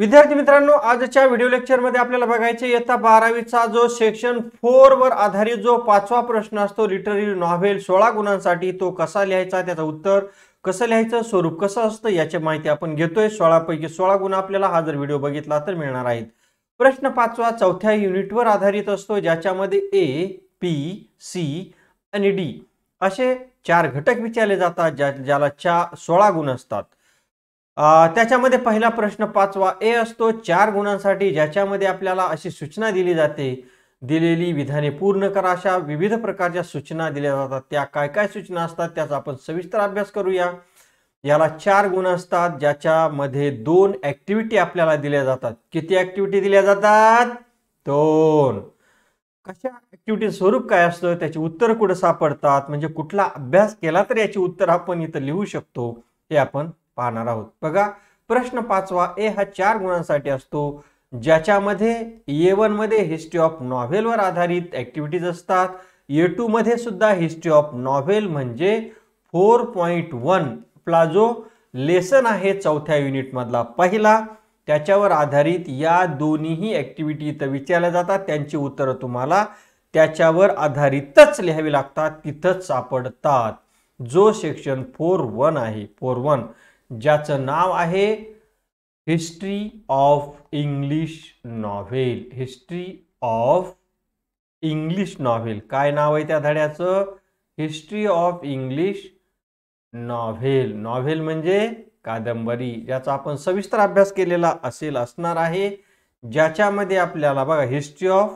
विद्यार्थी मित्रांनो आजच्या व्हिडिओ लेक्चरमध्ये आपल्याला बघायचे इयत्ता बारावीचा जो सेक्शन फोर वर आधारित जो पाचवा प्रश्न असतो लिटररी नॉव्हेल सोळा गुणांसाठी तो कसा लिहायचा त्याचं उत्तर कसं लिहायचं स्वरूप कसं असतं याची माहिती आपण घेतोय सोळापैकी सोळा गुण आपल्याला हा जर व्हिडिओ बघितला तर मिळणार आहेत प्रश्न पाचवा चौथ्या युनिटवर आधारित असतो ज्याच्यामध्ये ए पी सी आणि डी असे चार घटक विचारले जातात ज्या ज्याला चार सोळा गुण असतात त्याच्यामध्ये पहिला प्रश्न पाचवा ए असतो चार गुणांसाठी ज्याच्यामध्ये आपल्याला अशी सूचना दिली जाते दिलेली विधाने पूर्ण करा अशा विविध प्रकारच्या सूचना दिल्या जातात त्या काय काय सूचना असतात त्याचा आपण सविस्तर अभ्यास करूया याला चार गुण असतात ज्याच्यामध्ये दोन ऍक्टिव्हिटी आपल्याला दिल्या जातात किती ऍक्टिव्हिटी दिल्या जातात दोन कशा ऍक्टिव्हिटी स्वरूप काय असतं त्याचे उत्तर कुठं सापडतात म्हणजे कुठला अभ्यास केला तर याची उत्तर आपण इथं लिहू शकतो हे आपण पाहणार आहोत बघा प्रश्न पाचवा ए हा चार गुणांसाठी असतो ज्याच्यामध्ये ए वन मध्ये हिस्ट्री ऑफ नॉव्हेलवर आधारित ऍक्टिव्हिटीज असतात ए टू मध्ये सुद्धा हिस्ट्री ऑफ नॉव्हेल म्हणजे फोर पॉईंट वन आपला जो लेसन आहे चौथ्या युनिटमधला पहिला त्याच्यावर आधारित या दोन्हीही ॲक्टिव्हिटी इथं विचारल्या जातात त्यांची उत्तरं तुम्हाला त्याच्यावर आधारितच लिहावी लागतात तिथंच सापडतात जो सेक्शन फोर वन आहे फोर वन ज्याचं नाव आहे history of English novel history of English novel काय नाव आहे त्या धड्याचं history of English novel novel म्हणजे कादंबरी ज्याचा आपण सविस्तर अभ्यास केलेला असेल असणार आहे ज्याच्यामध्ये आपल्याला बघा history of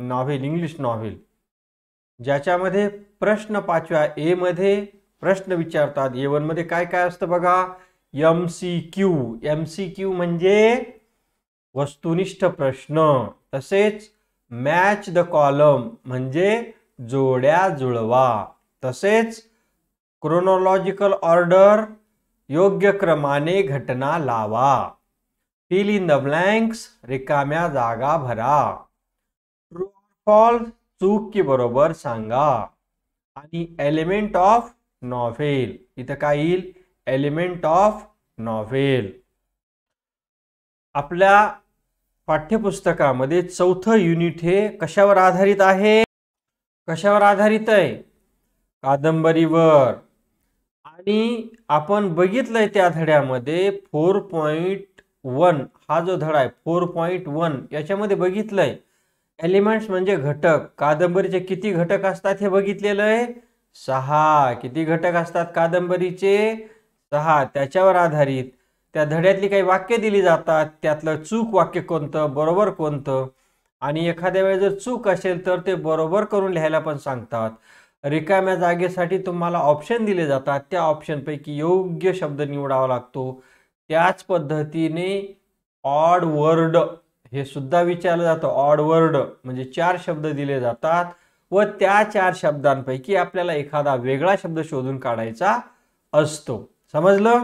novel English novel ज्याच्यामध्ये प्रश्न पाचव्या एमध्ये प्रश्न विचारतात ए वनमध्ये काय काय असतं बघा M C Q M C Q मे वस्तुनिष्ठ प्रश्न तसेच मैच द कॉलम मजे जोड़ा जुड़वा तसेच क्रोनोलॉजिकल ऑर्डर योग्य क्रमाने घटना लावा फिल इन द ब्लैंक्स रिकाम्या जागा भरा फॉल चूक की बरोबर सांगा आणि एलिमेंट ऑफ नॉवेल इत का एलिमेंट ऑफ नॉव्हेल आपल्या पाठ्यपुस्तकामध्ये चौथं युनिट हे कशावर आधारित आहे कशावर आधारित आहे कादंबरीवर आणि आपण बघितलंय त्या धड्यामध्ये फोर पॉईंट वन हा जो धडा आहे फोर पॉईंट वन याच्यामध्ये बघितलंय एलिमेंट्स म्हणजे घटक कादंबरीचे किती घटक असतात हे बघितलेलं आहे सहा किती घटक असतात कादंबरीचे दहा त्याच्यावर आधारित त्या धड्यातली काही वाक्य दिली जातात त्यातलं चूक वाक्य कोणतं बरोबर कोणतं आणि एखाद्या वेळेस जर चूक असेल तर ते बरोबर करून लिहायला पण सांगतात रिकाम्या जागेसाठी तुम्हाला ऑप्शन दिले जातात त्या ऑप्शनपैकी योग्य शब्द निवडावा लागतो त्याच पद्धतीने ऑड वर्ड हे सुद्धा विचारलं जातं ऑड वर्ड म्हणजे चार शब्द दिले जातात व त्या चार शब्दांपैकी आपल्याला एखादा वेगळा शब्द शोधून काढायचा असतो समजलं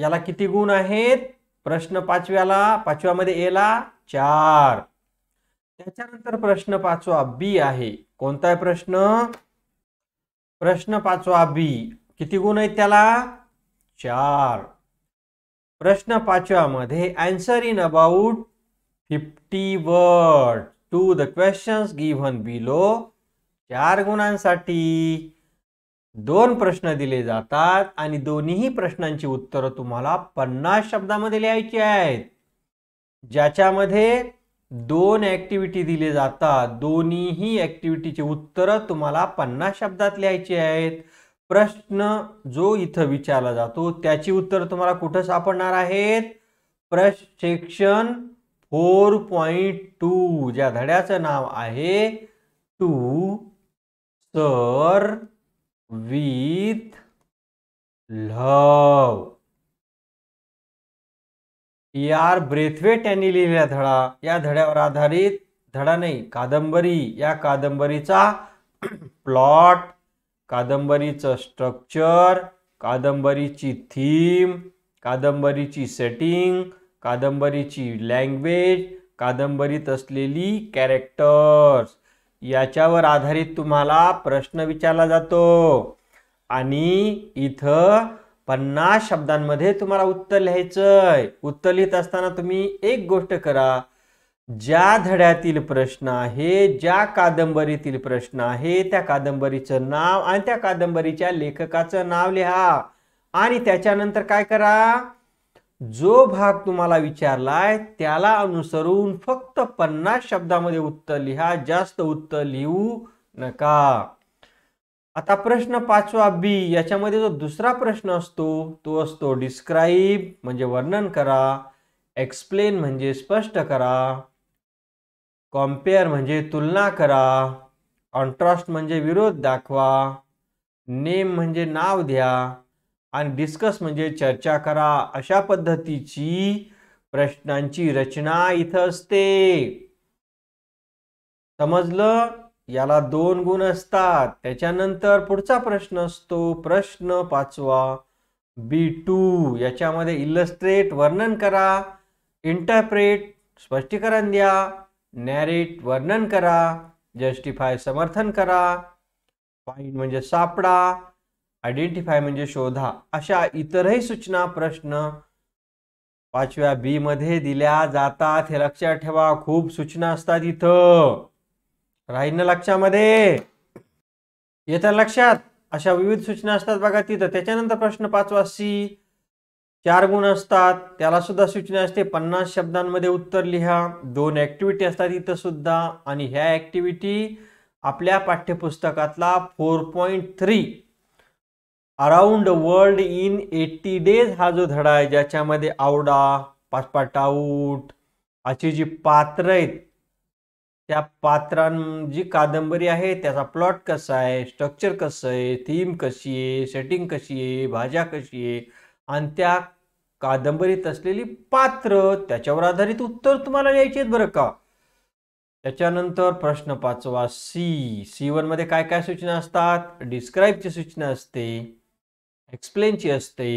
याला किती गुण आहेत प्रश्न पाचव्याला पाचव्यामध्ये एला चार त्याच्यानंतर प्रश्न पाचवा बी आहे कोणता आहे प्रश्न प्रश्न पाचवा बी किती गुण आहेत त्याला चार प्रश्न पाचव्यामध्ये answer in about fifty word to the questions given below चार गुणांसाठी दोन प्रश्न दिले जातात आणि दोन्हीही प्रश्नांची उत्तरं तुम्हाला पन्नास शब्दामध्ये लिहायची आहेत ज्याच्यामध्ये दोन ॲक्टिव्हिटी दिले जातात दोन्हीही ॲक्टिव्हिटीचे उत्तरं तुम्हाला पन्नास शब्दात लिहायची आहेत प्रश्न जो इथं विचारला जातो त्याची उत्तर तुम्हाला कुठं सापडणार आहेत प्रश फोर पॉईंट टू ज्या धड्याचं नाव आहे टू सर with love यार ब्रेथवेट यांनी लिहिलेला धडा या धड्यावर आधारित धडा नाही कादंबरी या कादंबरीचा प्लॉट कादंबरीचं स्ट्रक्चर कादंबरीची थीम कादंबरीची सेटिंग कादंबरीची लँग्वेज कादंबरीत असलेली कॅरेक्टर्स याच्यावर आधारित तुम्हाला प्रश्न विचारला जातो आणि इथं पन्नास शब्दांमध्ये तुम्हाला उत्तर लिहायचंय उत्तर लिहित असताना तुम्ही एक गोष्ट करा ज्या धड्यातील प्रश्न आहे ज्या कादंबरीतील प्रश्न आहे त्या कादंबरीचं नाव आणि त्या कादंबरीच्या लेखकाचं नाव लिहा आणि त्याच्यानंतर काय करा जो भाग तुम्हाला विचारलाय त्याला अनुसरून फक्त पन्नास शब्दामध्ये उत्तर लिहा जास्त उत्तर लिहू नका आता प्रश्न पाचवा बी याच्यामध्ये जो दुसरा प्रश्न असतो तो असतो डिस्क्राईब म्हणजे वर्णन करा एक्सप्लेन म्हणजे स्पष्ट करा कॉम्पेअर म्हणजे तुलना करा कॉन्ट्रास्ट म्हणजे विरोध दाखवा नेम म्हणजे नाव द्या आणि डिस्कस म्हणजे चर्चा करा अशा पद्धतीची प्रश्नांची रचना इथं असते समजलं याला दोन गुण असतात त्याच्यानंतर पुढचा प्रश्न असतो प्रश्न पाचवा बी टू याच्यामध्ये इलस्ट्रेट वर्णन करा इंटरप्रेट स्पष्टीकरण द्या नॅरेट वर्णन करा जस्टिफाय समर्थन करा फाईन म्हणजे सापडा आयडेंटिफाय म्हणजे शोधा अशा इतरही सूचना प्रश्न पाचव्या बी मध्ये दिल्या जातात हे लक्षात ठेवा खूप सूचना असतात इथं राहीन ना लक्षामध्ये येतात लक्षात अशा विविध सूचना असतात बघा तिथं त्याच्यानंतर प्रश्न पाचवा सी चार गुण असतात त्याला सुद्धा सूचना असते पन्नास शब्दांमध्ये उत्तर लिहा दोन ऍक्टिव्हिटी असतात इथं सुद्धा आणि ह्या ऍक्टिव्हिटी आपल्या पाठ्यपुस्तकातला four point three around the world in eighty days हा जो धडा आहे ज्याच्यामध्ये आवडा पाचपाटाऊट अशी जी पात्र आहेत त्या पात्रां जी कादंबरी आहे त्याचा प्लॉट कसा आहे स्ट्रक्चर कसं आहे थीम कशी आहे सेटिंग कशी आहे भाज्या कशी आहे आणि त्या कादंबरीत असलेली पात्र त्याच्यावर आधारित उत्तर तुम्हाला यायचे आहेत बरं का त्याच्यानंतर प्रश्न पाचवा सी सी वनमध्ये काय काय सूचना असतात डिस्क्राईबची सूचना असते एक्सप्लेनची असते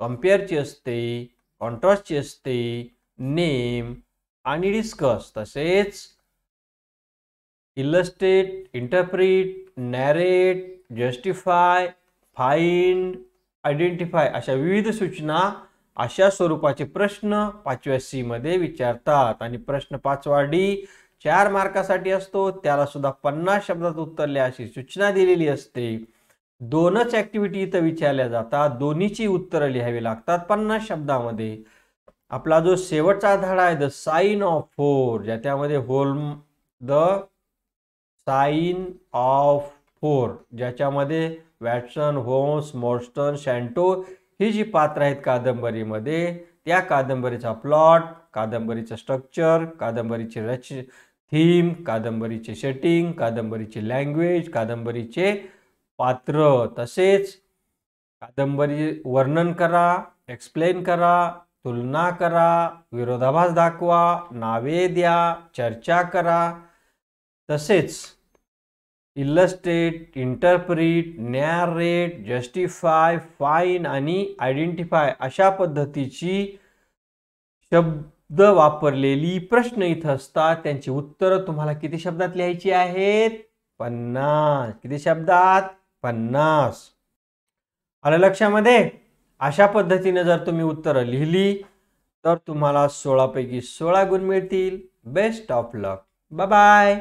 कम्पेअरची असते कॉन्ट्रास्टची असते नेम आणि डिस्कस तसेच illustrate interpret narrate justify find identify अशा विविध सूचना अशा स्वरूपाचे प्रश्न पाचव्या सी मध्ये विचारतात आणि प्रश्न पाचवा डी चार मार्कासाठी असतो त्याला सुद्धा पन्नास शब्दात उत्तरल्या अशी सूचना दिलेली असते दोनच ॲक्टिव्हिटी इथं विचारल्या जातात दोन्हीची उत्तरं लिहावी लागतात पन्नास शब्दामध्ये आपला जो शेवटचा धडा आहे द साईन ऑफ फोर ज्याच्यामध्ये Holmes the sign of four ज्याच्यामध्ये वॅटसन होम्स मॉर्स्टन शँटो ही जी पात्र आहेत कादंबरीमध्ये त्या कादंबरीचा प्लॉट कादंबरीचं स्ट्रक्चर कादंबरीची रच थीम कादंबरीचे सेटिंग कादंबरीची लँग्वेज कादंबरीचे पात्र तसेच कादंबरी वर्णन करा एक्सप्लेन करा तुलना करा विरोधाभास दाखवा नावे द्या चर्चा करा तसेच illustrate interpret narrate justify find आणि आयडेंटिफाय अशा पद्धतीची शब्द वापरलेली प्रश्न इथं असतात त्यांची उत्तरं तुम्हाला किती शब्दात लिहायची आहेत पन्नास किती शब्दात पन्नास आलं लक्षामध्ये अशा पद्धतीने जर तुम्ही उत्तर लिहिली तर तुम्हाला सोळापैकी सोळा गुण मिळतील बेस्ट ऑफ लक बाय